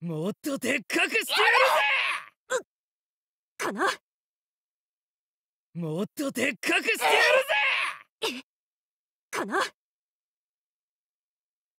もっとでっかくしてやるぜかなもっとでっかくしてやるぜかな